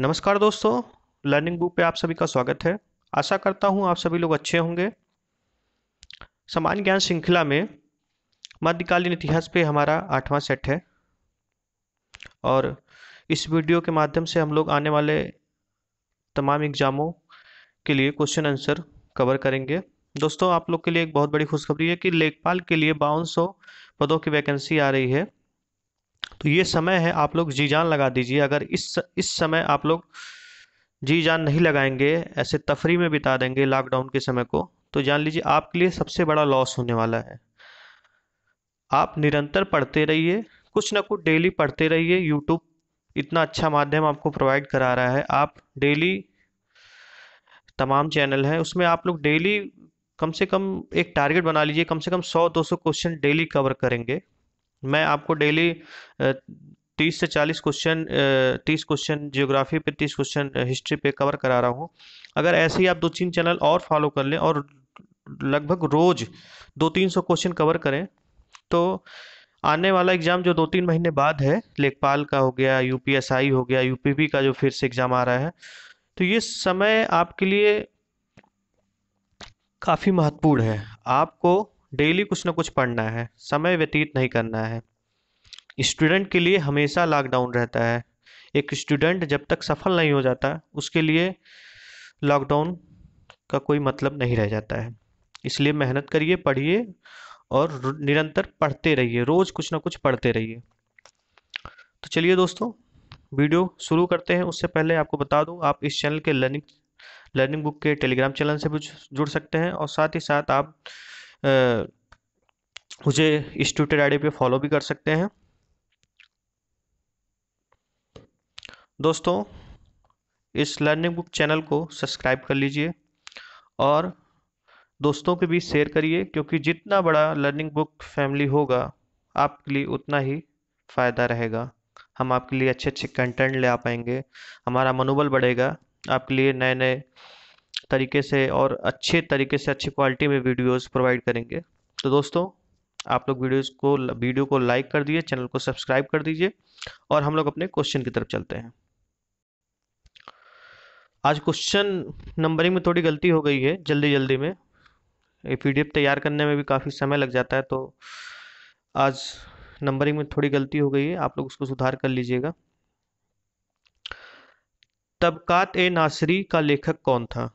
नमस्कार दोस्तों learning book पे आप सभी का स्वागत है आशा करता हूँ आप सभी लोग अच्छे होंगे सामान्य ज्ञान श्रृंखला में मध्यकालीन इतिहास पे हमारा आठवां सेट है और इस वीडियो के माध्यम से हम लोग आने वाले तमाम एग्जामों के लिए क्वेश्चन आंसर कवर करेंगे दोस्तों आप लोग के लिए एक बहुत बड़ी खुशखबरी है कि लेखपाल के लिए बावन पदों की वैकेंसी आ रही है तो ये समय है आप लोग जी जान लगा दीजिए अगर इस इस समय आप लोग जी जान नहीं लगाएंगे ऐसे तफरी में बिता देंगे लॉकडाउन के समय को तो जान लीजिए आपके लिए सबसे बड़ा लॉस होने वाला है आप निरंतर पढ़ते रहिए कुछ ना कुछ डेली पढ़ते रहिए यूट्यूब इतना अच्छा माध्यम आपको प्रोवाइड करा रहा है आप डेली तमाम चैनल हैं उसमें आप लोग डेली कम से कम एक टारगेट बना लीजिए कम से कम 100-200 क्वेश्चन डेली कवर करेंगे मैं आपको डेली तीस से चालीस क्वेश्चन तीस क्वेश्चन जियोग्राफी पे तीस क्वेश्चन हिस्ट्री पे कवर करा रहा हूँ अगर ऐसे ही आप दो तीन चैनल और फॉलो कर लें और लगभग रोज दो तीन सौ क्वेश्चन कवर करें तो आने वाला एग्ज़ाम जो दो तीन महीने बाद है लेखपाल का हो गया यूपीएसआई हो गया यूपीपी का जो फिर से एग्ज़ाम आ रहा है तो ये समय आपके लिए काफ़ी महत्वपूर्ण है आपको डेली कुछ ना कुछ पढ़ना है समय व्यतीत नहीं करना है स्टूडेंट के लिए हमेशा लॉकडाउन रहता है एक स्टूडेंट जब तक सफल नहीं हो जाता उसके लिए लॉकडाउन का कोई मतलब नहीं रह जाता है इसलिए मेहनत करिए पढ़िए और निरंतर पढ़ते रहिए रोज़ कुछ ना कुछ पढ़ते रहिए तो चलिए दोस्तों वीडियो शुरू करते हैं उससे पहले आपको बता दूं आप इस चैनल के लर्निंग लर्निंग बुक के टेलीग्राम चैनल से भी जुड़ सकते हैं और साथ ही साथ आप मुझे इस ट्विटर डी पे फॉलो भी कर सकते हैं दोस्तों इस लर्निंग बुक चैनल को सब्सक्राइब कर लीजिए और दोस्तों के बीच शेयर करिए क्योंकि जितना बड़ा लर्निंग बुक फैमिली होगा आपके लिए उतना ही फ़ायदा रहेगा हम आपके लिए अच्छे अच्छे कंटेंट ले आ पाएंगे हमारा मनोबल बढ़ेगा आपके लिए नए नए तरीके से और अच्छे तरीके से अच्छी क्वालिटी में वीडियोस प्रोवाइड करेंगे तो दोस्तों आप लोग वीडियोस को वीडियो को लाइक कर दीजिए चैनल को सब्सक्राइब कर दीजिए और हम लोग अपने क्वेश्चन की तरफ चलते हैं आज क्वेश्चन नंबरिंग में थोड़ी गलती हो गई है जल्दी जल्दी में ये पी तैयार करने में भी काफ़ी समय लग जाता है तो आज नंबरिंग में थोड़ी गलती हो गई है आप लोग उसको सुधार कर लीजिएगा तबकात ए नासरी का लेखक कौन था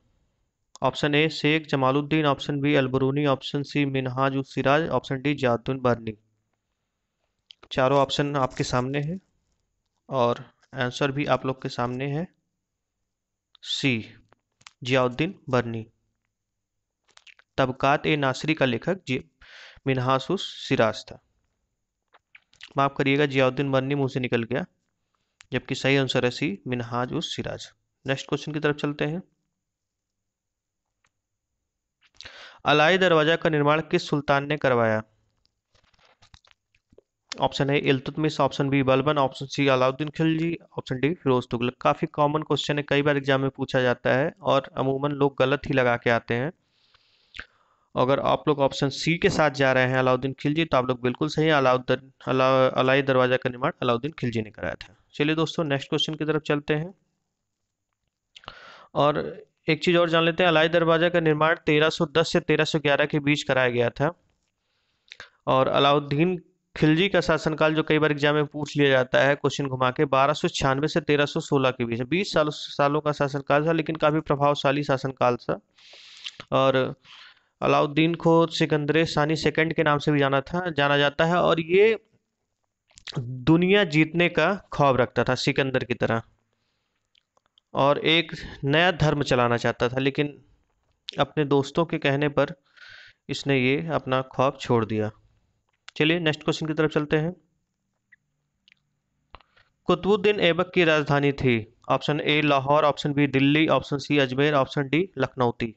option A Shaikh Jamaluddin option B Alberuni option C Minhaj Siraj option D जादुन बर्नी चारों ऑप्शन आपके सामने है और आंसर भी आप लोग के सामने है सी जियाउद्दीन बर्नी तबकात ए नासरी का लेखक जी मिनहासुस सिराज था माफ़ करिएगा जियाउद्दीन बर्नी मुंह से निकल गया जबकि सही आंसर है सी मिनहाज उस सिराज नेक्स्ट क्वेश्चन की तरफ चलते हैं अलाई दरवाजा का निर्माण किस सुल्तान ने करवाया option A Iltutmish option B Balban option C Alauddin Khilji option D Firoz Tughlaq काफ़ी कॉमन क्वेश्चन है कई बार एग्जाम में पूछा जाता है और अमूमन लोग गलत ही लगा के आते हैं अगर आप लोग ऑप्शन सी के साथ जा रहे हैं अलाउद्दीन खिलजी तो आप लोग बिल्कुल सही अलाउद्दीन अला अलाई दरवाजा का निर्माण अलाउद्दीन खिलजी ने कराया था चलिए दोस्तों नेक्स्ट क्वेश्चन की तरफ चलते हैं और एक चीज़ और जान लेते हैं अलाई दरवाज़ा का निर्माण 1310 से 1311 के बीच कराया गया था और अलाउद्दीन खिलजी का शासनकाल जो कई बार एग्जाम में पूछ लिया जाता है क्वेश्चन घुमा के बारह से 1316 के बीच बीस साल सालों का शासनकाल था लेकिन काफ़ी प्रभावशाली शासनकाल था और अलाउद्दीन को सिकंदर सानी सेकंड के नाम से भी जाना था जाना जाता है और ये दुनिया जीतने का ख्वाब रखता था सिकंदर की तरह और एक नया धर्म चलाना चाहता था लेकिन अपने दोस्तों के कहने पर इसने ये अपना ख्वाब छोड़ दिया चलिए नेक्स्ट क्वेश्चन की तरफ चलते हैं कुतुबुद्दीन ऐबक की राजधानी थी option A Lahore option B Delhi option C Ajmer option D थी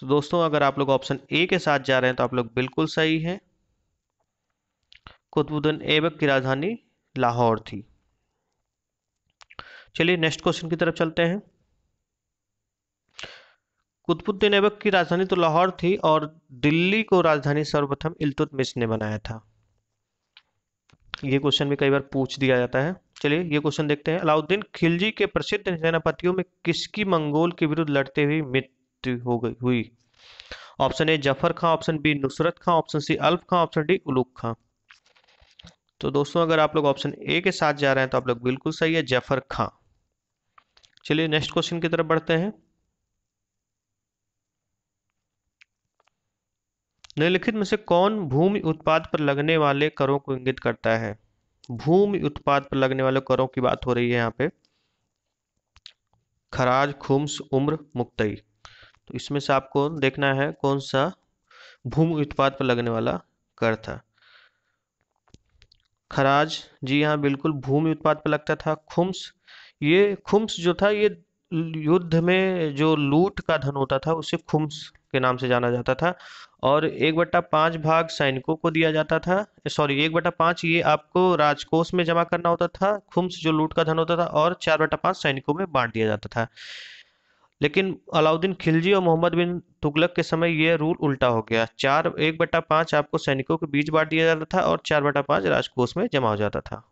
सो दोस्तों अगर आप लोग ऑप्शन ए के साथ जा रहे हैं तो आप लोग बिल्कुल सही हैं कुतुबुद्दीन ऐबक की राजधानी लाहौर थी चलिए नेक्स्ट क्वेश्चन की तरफ चलते हैं कुतुबुद्दीन ऐबक की राजधानी तो लाहौर थी और दिल्ली को राजधानी सर्वप्रथम इल्तुतमिश ने बनाया था ये क्वेश्चन भी कई बार पूछ दिया जाता है चलिए ये क्वेश्चन देखते हैं अलाउद्दीन खिलजी के प्रसिद्ध सेनापतियों में किसकी मंगोल के विरुद्ध लड़ते हुए मृत्यु हो गई हुई option A Zafar Khan option B Nusrat Khan option C Alp Khan option D Ulugh Khan तो दोस्तों अगर आप लोग ऑप्शन ए के साथ जा रहे हैं तो आप लोग बिल्कुल सही है जफर खां चलिए नेक्स्ट क्वेश्चन की तरफ बढ़ते हैं निम्नलिखित में से कौन भूमि उत्पाद पर लगने वाले करों को इंगित करता है भूमि उत्पाद पर लगने वाले करों की बात हो रही है यहाँ पे खराज खुम्स उम्र मुक्तई तो इसमें से आपको देखना है कौन सा भूमि उत्पाद पर लगने वाला कर था खराज जी हाँ बिल्कुल भूमि उत्पाद पर लगता था खुम्स ये खुम्स जो था ये युद्ध में जो लूट का धन होता था उसे खुम्स के नाम से जाना जाता था और एक बट्टा पाँच भाग सैनिकों को दिया जाता था सॉरी एक बट्टा पाँच ये आपको राजकोष में जमा करना होता था खुम्स जो लूट का धन होता था और चार बट्टा पाँच सैनिकों में बांट दिया जाता था लेकिन अलाउद्दीन खिलजी और मोहम्मद बिन तुगलक के समय यह रूल उल्टा हो गया चार एक बटा पाँच आपको सैनिकों के बीच बांट दिया जाता था और चार बटा पाँच राजकोष में जमा हो जाता था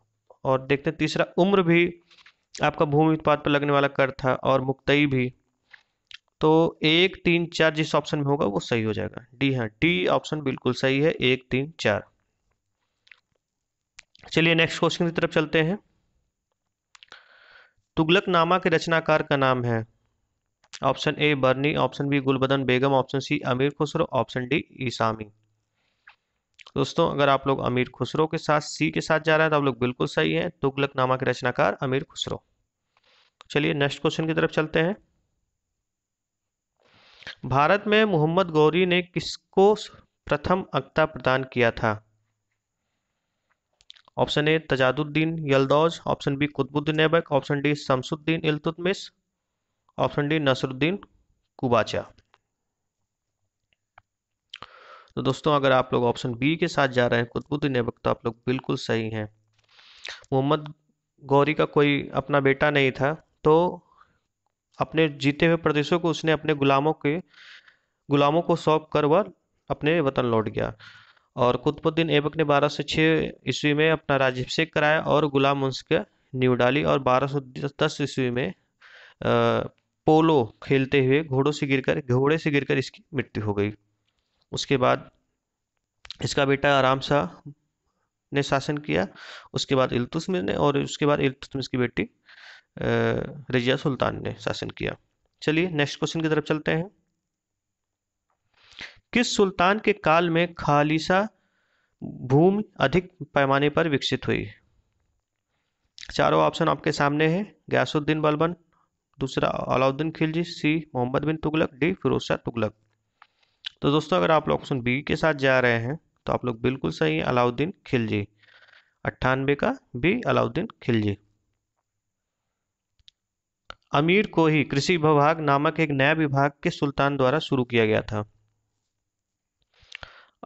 और देखते तीसरा उम्र भी आपका भूमि उत्पाद पर लगने वाला कर था और मुक्तई भी तो एक तीन चार जिस ऑप्शन में होगा वो सही हो जाएगा डी हाँ डी ऑप्शन बिल्कुल सही है एक तीन चार चलिए नेक्स्ट क्वेश्चन की तरफ चलते हैं तुगलक नामा के रचनाकार का नाम है option A Barani option B Gulbadan Begum option C Amir Khusro option D ईसामी दोस्तों अगर आप लोग अमीर खुसरो के साथ सी के साथ जा रहे हैं तो आप लोग बिल्कुल सही हैं तुगलक नामा के रचनाकार अमीर खुसरो चलिए नेक्स्ट क्वेश्चन की तरफ चलते हैं भारत में मोहम्मद गौरी ने किसको प्रथम अक्ता प्रदान किया था option A Tajuddin Yildoz option B Qutbuddin Aibak option D Shamsuddin Iltutmish option D Nasiruddin Qabacha तो दोस्तों अगर आप लोग ऑप्शन बी के साथ जा रहे हैं कुतुबुद्दीन ऐबक तो आप लोग बिल्कुल सही हैं मोहम्मद गौरी का कोई अपना बेटा नहीं था तो अपने जीते हुए प्रदेशों को उसने अपने गुलामों के गुलामों को सौंप कर वह अपने वतन लौट गया और कुतुबुद्दीन ऐबक ने बारह सौ छः ईस्वी में अपना राज्यभिषेक कराया और गुलाम वंश का न्यू डाली और बारह सौ दस ईस्वी में पोलो खेलते हुए घोड़ों से गिरकर घोड़े से गिरकर इसकी मृत्यु हो गई उसके बाद इसका बेटा आराम शाह ने शासन किया उसके बाद इल्तुतमिश ने और उसके बाद इल्तुतमिश की बेटी रजिया सुल्तान ने शासन किया चलिए नेक्स्ट क्वेश्चन की तरफ चलते हैं किस सुल्तान के काल में खालिसा भूमि अधिक पैमाने पर विकसित हुई चारों ऑप्शन आपके सामने हैं गयासुद्दीन बलबन दूसरा अलाउद्दीन खिलजी सी मोहम्मद बिन तुगलक डी फिरोज शाह तुगलक तो दोस्तों अगर आप लोग ऑप्शन बी के साथ जा रहे हैं तो आप लोग बिल्कुल सही है अलाउद्दीन खिलजी अट्ठानबे का बी अलाउद्दीन खिलजी अमीर को ही कृषि विभाग नामक एक नया विभाग के सुल्तान द्वारा शुरू किया गया था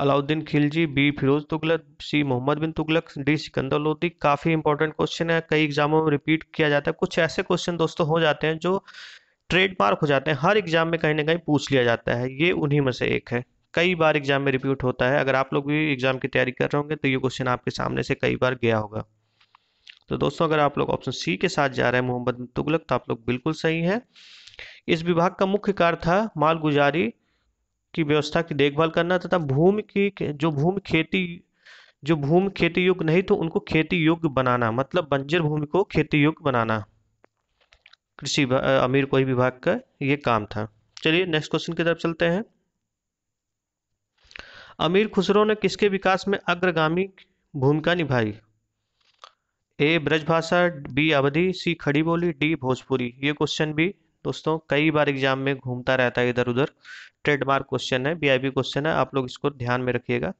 Alauddin Khilji B Firoz Tughlaq C Mohammad bin Tughlaq D Sikandar Lodi काफ़ी इंपॉर्टेंट क्वेश्चन है कई एग्जामों में रिपीट किया जाता है कुछ ऐसे क्वेश्चन दोस्तों हो जाते हैं जो ट्रेडमार्क हो जाते हैं हर एग्ज़ाम में कहीं ना कहीं पूछ लिया जाता है ये उन्हीं में से एक है कई बार एग्ज़ाम में रिपीट होता है अगर आप लोग भी एग्ज़ाम की तैयारी कर रहे होंगे तो ये क्वेश्चन आपके सामने से कई बार गया होगा तो दोस्तों अगर आप लोग ऑप्शन सी के साथ जा रहे हैं मोहम्मद तुगलक तो आप लोग बिल्कुल सही हैं इस विभाग का मुख्य कार्य था मालगुजारी की व्यवस्था की देखभाल करना तथा भूमि की जो भूमि खेती जो भूमि खेती योग्य नहीं तो उनको खेती योग्य बनाना मतलब बंजर भूमि को खेती योग्य बनाना कृषि अमीर कोई विभाग का ये काम था चलिए नेक्स्ट क्वेश्चन की तरफ चलते हैं अमीर खुसरो ने किसके विकास में अग्रगामी भूमिका निभाई ए ब्रजभाषा बी अवधि सी खड़ी बोली डी भोजपुरी ये क्वेश्चन भी दोस्तों कई बार एग्जाम में घूमता रहता है इधर उधर ट्रेडमार्क क्वेश्चन है बीआईबी क्वेश्चन है आप लोग इसको ध्यान में रखिएगा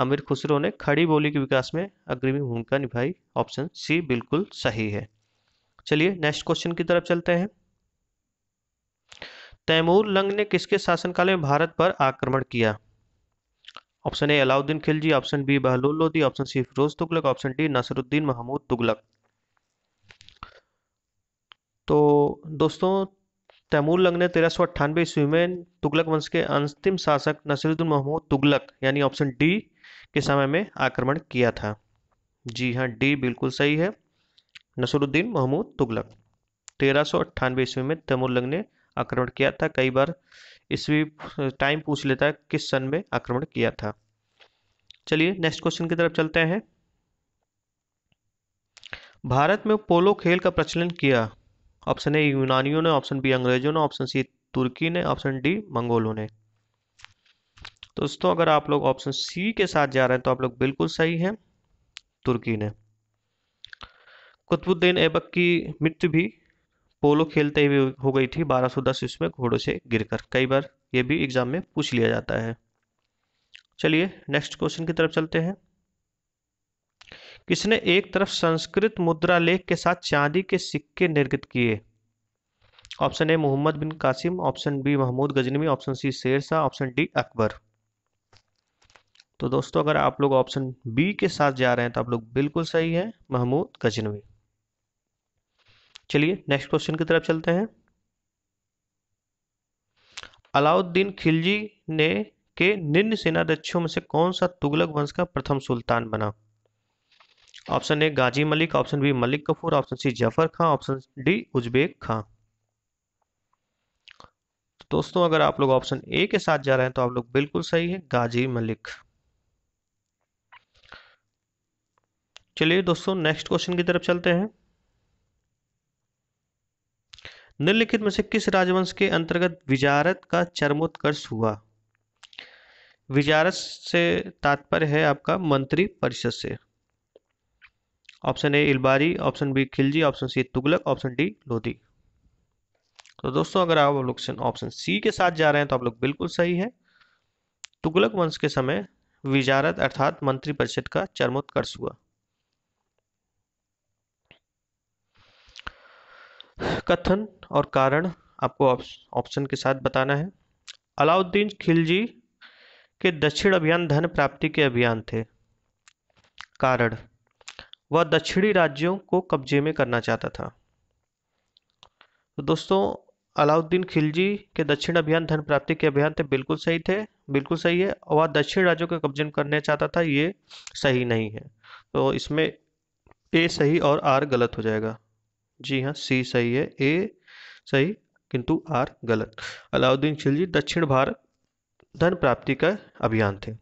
अमीर खुसरो ने खड़ी बोली के विकास में अग्रिमी भूमिका निभाई ऑप्शन सी बिल्कुल सही है चलिए नेक्स्ट क्वेश्चन की तरफ चलते हैं तैमूर लंग ने किसके शासनकाल में भारत पर आक्रमण किया option A Alauddin Khilji option B Bahlol Lodi option C Firoz Tughlaq option D Nasiruddin Mahmud Tughlaq तो दोस्तों तैमूर लंग ने तेरह सौ अट्ठानवे ईस्वी में तुगलक वंश के अंतिम शासक नसरुद्दीन महमूद तुगलक यानी ऑप्शन डी के समय में आक्रमण किया था जी हाँ डी बिल्कुल सही है नसरुद्दीन महमूद तुगलक तेरह सौ अट्ठानवे ईस्वी में तैमुलंग ने आक्रमण किया था कई बार ईस्वी टाइम पूछ लेता है किस सन में आक्रमण किया था चलिए नेक्स्ट क्वेश्चन की तरफ चलते हैं भारत में पोलो खेल का प्रचलन किया ऑप्शन ए यूनानियों ने ऑप्शन बी अंग्रेजों ने ऑप्शन सी तुर्की ने ऑप्शन डी मंगोलों ने दोस्तों अगर आप लोग ऑप्शन सी के साथ जा रहे हैं तो आप लोग बिल्कुल सही हैं तुर्की ने कुतुबुद्दीन ऐबक की मृत्यु भी पोलो खेलते हुए हो गई थी 1210 ईस्वी में घोड़ों से गिरकर कई बार ये भी एग्जाम में पूछ लिया जाता है चलिए नेक्स्ट क्वेश्चन की तरफ चलते हैं किसने एक तरफ संस्कृत मुद्रा लेख के साथ चांदी के सिक्के निर्गत किए option A Mohammad bin Qasim option B Mahmud Ghaznavi option C Sher Shah option D Akbar तो दोस्तों अगर आप लोग ऑप्शन बी के साथ जा रहे हैं तो आप लोग बिल्कुल सही हैं महमूद गजनवी चलिए नेक्स्ट क्वेश्चन की तरफ चलते हैं अलाउद्दीन खिलजी ने के निम्न सेनाध्यक्षों में से कौन सा तुगलक वंश का प्रथम सुल्तान बना option A Ghazi Malik option B Malik Kafur option C Zafar Khan option D Uzbek Khan तो दोस्तों अगर आप लोग ऑप्शन ए के साथ जा रहे हैं तो आप लोग बिल्कुल सही है गाजी मलिक चलिए दोस्तों नेक्स्ट क्वेश्चन की तरफ चलते हैं निम्नलिखित में से किस राजवंश के अंतर्गत विजारत का चरमोत्कर्ष हुआ विजारत से तात्पर्य है आपका मंत्री परिषद से option A Ilbari option B Khilji option C Tughlaq option D Lodi तो दोस्तों अगर आप लोग ऑप्शन सी के साथ जा रहे हैं तो आप लोग बिल्कुल सही है तुगलक वंश के समय विजारत अर्थात मंत्री परिषद का चरमोत्कर्ष हुआ कथन और कारण आपको ऑप्शन के साथ बताना है अलाउद्दीन खिलजी के दक्षिण अभियान धन प्राप्ति के अभियान थे कारण वह दक्षिणी राज्यों को कब्जे में करना चाहता था तो दोस्तों अलाउद्दीन खिलजी के दक्षिण अभियान धन प्राप्ति के अभियान थे बिल्कुल सही थे बिल्कुल सही है और वह दक्षिण राज्यों के कब्जे में करना चाहता था ये सही नहीं है तो इसमें ए सही और आर गलत हो जाएगा जी हाँ सी सही है ए सही किंतु आर गलत अलाउद्दीन खिलजी दक्षिण भारत धन प्राप्ति का अभियान थे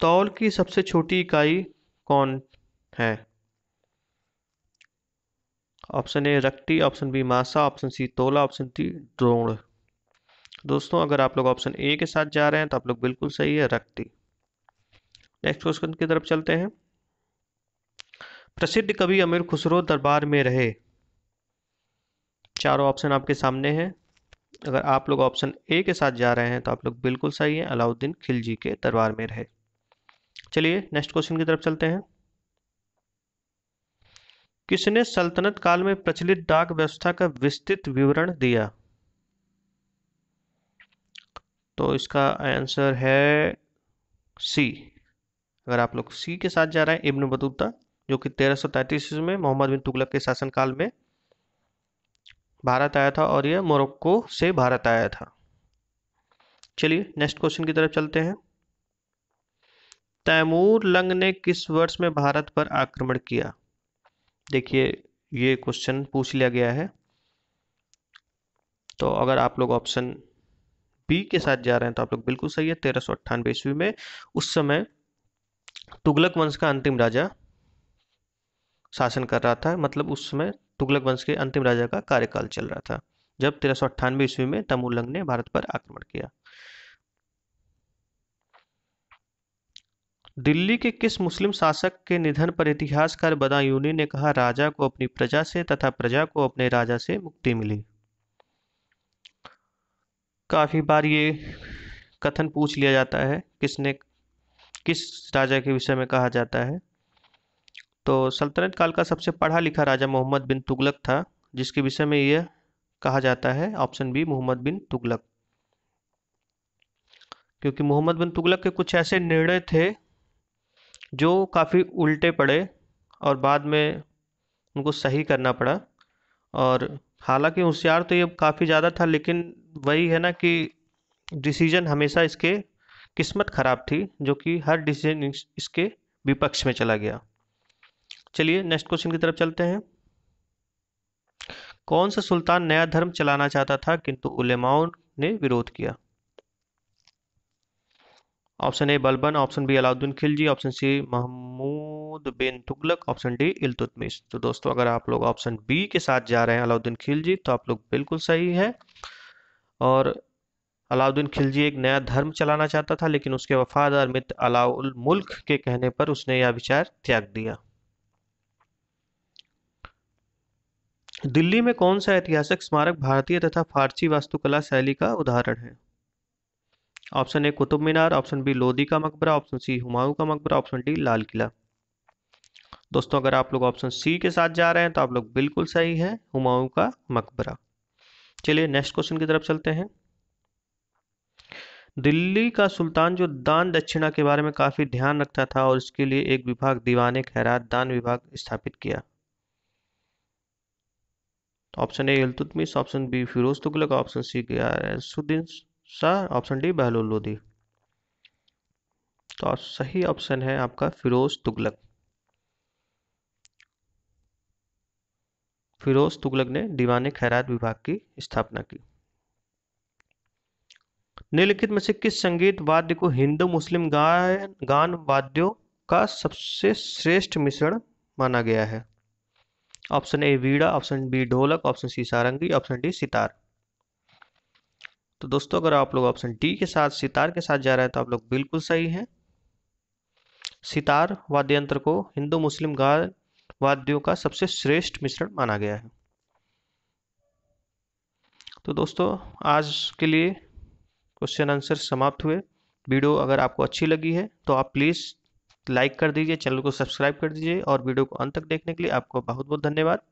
तौल की सबसे छोटी इकाई कौन है ऑप्शन ए रक्ति ऑप्शन बी मासा ऑप्शन सी तोला ऑप्शन सी द्रोण दोस्तों अगर आप लोग ऑप्शन ए के साथ जा रहे हैं तो आप लोग बिल्कुल सही है रक्ति नेक्स्ट क्वेश्चन की तरफ चलते हैं प्रसिद्ध कवि अमीर खुसरो दरबार में रहे चारों ऑप्शन आपके सामने हैं अगर आप लोग ऑप्शन ए के साथ जा रहे हैं तो आप लोग बिल्कुल सही हैं अलाउद्दीन खिलजी के दरबार में रहे चलिए नेक्स्ट क्वेश्चन की तरफ चलते हैं किसने सल्तनत काल में प्रचलित डाक व्यवस्था का विस्तृत विवरण दिया तो इसका आंसर है सी अगर आप लोग सी के साथ जा रहे हैं इब्न बतूता जो कि तेरह सौ में मोहम्मद बिन तुगलक के शासनकाल में भारत आया था और यह मोरक्को से भारत आया था चलिए नेक्स्ट क्वेश्चन की तरफ चलते हैं तैमूर लंग ने किस वर्ष में भारत पर आक्रमण किया देखिए ये क्वेश्चन पूछ लिया गया है तो अगर आप लोग ऑप्शन बी के साथ जा रहे हैं तो आप लोग बिल्कुल सही है तेरह ईस्वी में उस समय तुगलक वंश का अंतिम राजा शासन कर रहा था मतलब उस समय तुगलक वंश के अंतिम राजा का कार्यकाल चल रहा था जब तेरह सौ अट्ठानवे ईस्वी में तमुलंग ने भारत पर आक्रमण किया दिल्ली के किस मुस्लिम शासक के निधन पर इतिहासकार बदायूनी ने कहा राजा को अपनी प्रजा से तथा प्रजा को अपने राजा से मुक्ति मिली काफ़ी बार ये कथन पूछ लिया जाता है किसने किस राजा के विषय में कहा जाता है तो सल्तनत काल का सबसे पढ़ा लिखा राजा मोहम्मद बिन तुगलक था जिसके विषय में यह कहा जाता है ऑप्शन बी मोहम्मद बिन तुगलक क्योंकि मोहम्मद बिन तुगलक के कुछ ऐसे निर्णय थे जो काफ़ी उल्टे पड़े और बाद में उनको सही करना पड़ा और हालांकि होशियार तो ये काफ़ी ज़्यादा था लेकिन वही है ना कि डिसीजन हमेशा इसके किस्मत ख़राब थी जो कि हर डिसीजन इसके विपक्ष में चला गया चलिए नेक्स्ट क्वेश्चन की तरफ चलते हैं कौन सा सुल्तान नया धर्म चलाना चाहता था किंतु उलेमाओं ने विरोध किया option A Balban option B Alauddin Khilji option C Mahmud bin Tughlaq option D Iltutmish तो दोस्तों अगर आप लोग ऑप्शन बी के साथ जा रहे हैं अलाउद्दीन खिलजी तो आप लोग बिल्कुल सही है और अलाउद्दीन खिलजी एक नया धर्म चलाना चाहता था लेकिन उसके वफादार मित्र अलाउल मुल्क के कहने पर उसने यह विचार त्याग दिया दिल्ली में कौन सा ऐतिहासिक स्मारक भारतीय तथा फारसी वास्तुकला शैली का उदाहरण है option A Qutub Minar option B Lodi का मकबरा ऑप्शन सी हुमायूं का मकबरा ऑप्शन डी लाल किला दोस्तों अगर आप लोग ऑप्शन सी के साथ जा रहे हैं तो आप लोग बिल्कुल सही है हुमायूं का मकबरा चलिए नेक्स्ट क्वेश्चन की तरफ चलते हैं दिल्ली का सुल्तान जो दान दक्षिणा के बारे में काफ़ी ध्यान रखता था और इसके लिए एक विभाग दीवाने खैरात दान विभाग स्थापित किया तो ऑप्शन ए इलतुतमिश तो option B Firoz Tughlaq option C Ghiyasuddin Shah option D Bahlol Lodi तो सही ऑप्शन है आपका फिरोज तुगलक फिरोज तुगलक ने दीवाने खैरात विभाग की स्थापना की निम्नलिखित में से किस संगीत वाद्य को हिंदू मुस्लिम गायन गान वाद्यों का सबसे श्रेष्ठ मिश्रण माना गया है ऑप्शन ए वीड़ा ऑप्शन बी ढोलक ऑप्शन सी सारंगी ऑप्शन डी सितार तो दोस्तों अगर आप लोग ऑप्शन डी के साथ सितार के साथ जा रहे हैं तो आप लोग बिल्कुल सही हैं सितार वाद्य यंत्र को हिंदू मुस्लिम गाय वाद्यों का सबसे श्रेष्ठ मिश्रण माना गया है तो दोस्तों आज के लिए क्वेश्चन आंसर समाप्त हुए वीडियो अगर आपको अच्छी लगी है तो आप प्लीज़ लाइक कर दीजिए चैनल को सब्सक्राइब कर दीजिए और वीडियो को अंत तक देखने के लिए आपको बहुत बहुत धन्यवाद